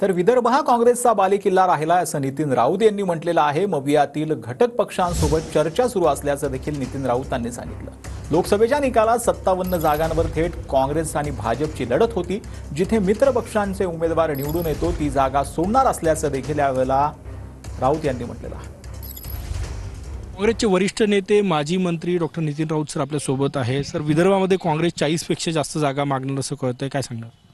तर विदर्भ हा काँग्रेसचा बालेकिल्ला राहिला असं नितीन राऊत यांनी म्हटलेलं आहे मबियातील घटक पक्षांसोबत चर्चा सुरू असल्याचं देखील नितीन राऊत यांनी सांगितलं लोकसभेच्या निकालात सत्तावन्न जागांवर थेट काँग्रेस आणि भाजपची लढत होती जिथे मित्र पक्षांचे उमेदवार निवडून येतो ती जागा सोडणार असल्याचं देखील यावेळेला राऊत यांनी म्हटलेलं काँग्रेसचे वरिष्ठ नेते माजी मंत्री डॉक्टर नितीन राऊत सर आपल्यासोबत आहे सर विदर्भामध्ये काँग्रेस चाळीसपेक्षा जास्त जागा मागणार असं कळतंय काय सांगणार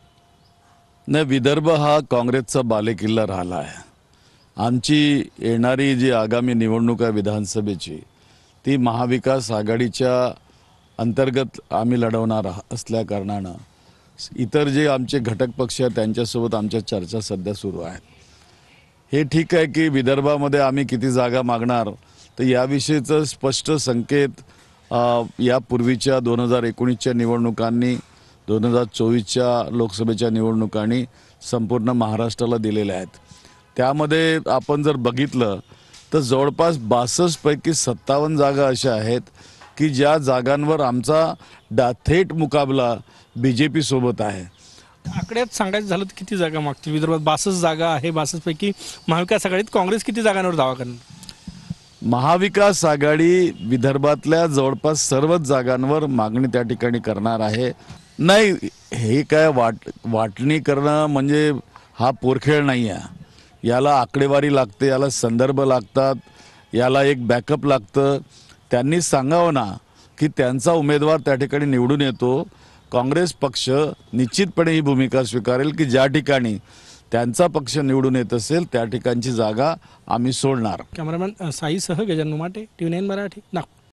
नाही विदर्भ हा काँग्रेसचा बालेकिल्ला राहिला आहे आमची येणारी जी आगामी निवडणूक आहे विधानसभेची ती महाविकास आघाडीच्या अंतर्गत आम्ही लढवणार असल्याकारणानं इतर जे आमचे घटक पक्ष आहेत त्यांच्यासोबत आमच्या चर्चा सध्या सुरू आहेत हे ठीक आहे की विदर्भामध्ये आम्ही किती जागा मागणार तर याविषयीचं स्पष्ट संकेत यापूर्वीच्या दोन हजार एकोणीसच्या निवडणुकांनी दोन हजार चोवीसच्या लोकसभेच्या निवडणुकांनी संपूर्ण महाराष्ट्राला दिलेल्या आहेत त्यामध्ये आपण जर बघितलं तर जवळपास बासष्टपैकी सत्तावन्न जागा अशा आहेत की ज्या जागांवर आमचा डा थेट मुकाबला बी जे पीसोबत आहे आकड्यात सांगायचं झालं तर किती जागा मागतील विदर्भात बासष्ट जागा आहे बासष्टपैकी महाविकास आघाडीत काँग्रेस किती जागांवर दावा करणार महाविकास आघाडी विदर्भातल्या जवळपास सर्वच जागांवर मागणी त्या ठिकाणी करणार आहे नाही हे काय वाट वाटणी करणं म्हणजे हा पोरखेळ नाही आहे याला आकडेवारी लागते याला संदर्भ लागतात याला एक बॅकअप लागतं त्यांनी सांगावं ना की त्यांचा उमेदवार त्या ठिकाणी निवडून येतो काँग्रेस पक्ष निश्चितपणे ही भूमिका स्वीकारेल की ज्या ठिकाणी त्यांचा पक्ष निवडून येत असेल त्या ठिकाणची जागा आम्ही सोडणार कॅमेरामॅन साईसह सह माटे टी नाईन मराठी नागपूर